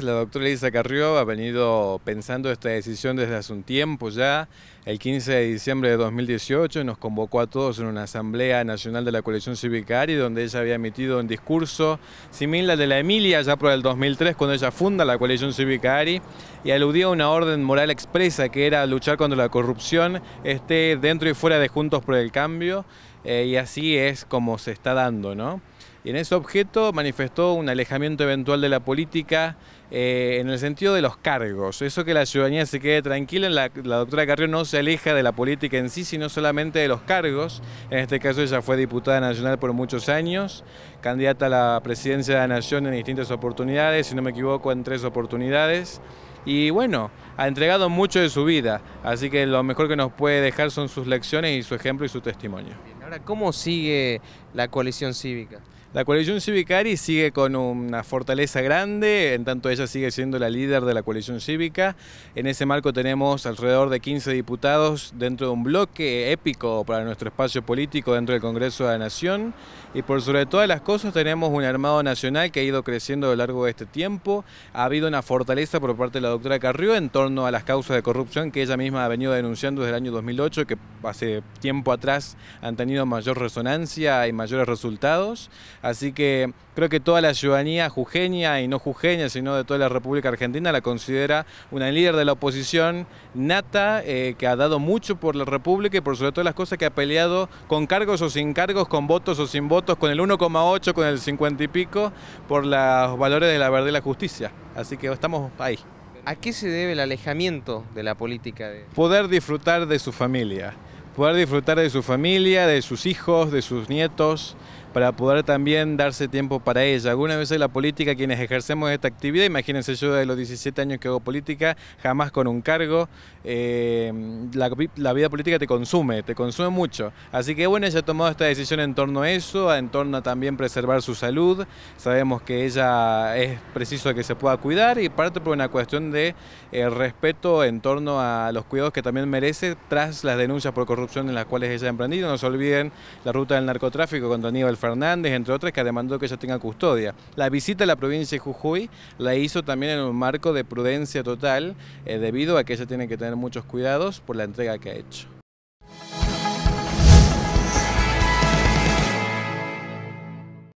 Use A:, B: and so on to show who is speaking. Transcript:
A: La doctora Elisa Carrió ha venido pensando esta decisión desde hace un tiempo ya. El 15 de diciembre de 2018 nos convocó a todos en una asamblea nacional de la coalición cívica ARI, donde ella había emitido un discurso similar al de la Emilia ya por el 2003, cuando ella funda la coalición cívica ARI, y aludía a una orden moral expresa que era luchar contra la corrupción, esté dentro y fuera de Juntos por el Cambio, eh, y así es como se está dando, ¿no? Y en ese objeto manifestó un alejamiento eventual de la política eh, en el sentido de los cargos. Eso que la ciudadanía se quede tranquila, la, la doctora Carrió no se aleja de la política en sí, sino solamente de los cargos. En este caso ella fue diputada nacional por muchos años, candidata a la presidencia de la Nación en distintas oportunidades, si no me equivoco, en tres oportunidades y bueno, ha entregado mucho de su vida, así que lo mejor que nos puede dejar son sus lecciones y su ejemplo y su testimonio. ahora, ¿cómo sigue la coalición cívica? La coalición Ari sigue con una fortaleza grande, en tanto ella sigue siendo la líder de la coalición cívica. En ese marco tenemos alrededor de 15 diputados dentro de un bloque épico para nuestro espacio político dentro del Congreso de la Nación. Y por sobre todas las cosas tenemos un armado nacional que ha ido creciendo a lo largo de este tiempo. Ha habido una fortaleza por parte de la doctora Carrió en torno a las causas de corrupción que ella misma ha venido denunciando desde el año 2008, que hace tiempo atrás han tenido mayor resonancia y mayores resultados. Así que creo que toda la ciudadanía jujeña y no jujeña, sino de toda la República Argentina, la considera una líder de la oposición nata, eh, que ha dado mucho por la República y por sobre todo las cosas que ha peleado con cargos o sin cargos, con votos o sin votos, con el 1,8, con el 50 y pico, por los valores de la verdad y la justicia. Así que estamos ahí. ¿A qué se debe el alejamiento de la política? De... Poder disfrutar de su familia, poder disfrutar de su familia, de sus hijos, de sus nietos, para poder también darse tiempo para ella. Algunas veces la política, quienes ejercemos esta actividad, imagínense yo de los 17 años que hago política, jamás con un cargo, eh, la, vida política te consume, te consume mucho. Así que bueno, ella ha tomado esta decisión en torno a eso, en torno a también preservar su salud. Sabemos que ella es preciso que se pueda cuidar y parte por una cuestión de eh, respeto en torno a los cuidados que también merece tras las denuncias por corrupción en las cuales ella ha emprendido. No se olviden la ruta del narcotráfico contra Aníbal Fernández, entre otras, que ha demandado que ella tenga custodia. La visita a la provincia de Jujuy la hizo también en un marco de prudencia total, eh, debido a que ella tiene que tener muchos cuidados por la entrega que ha hecho.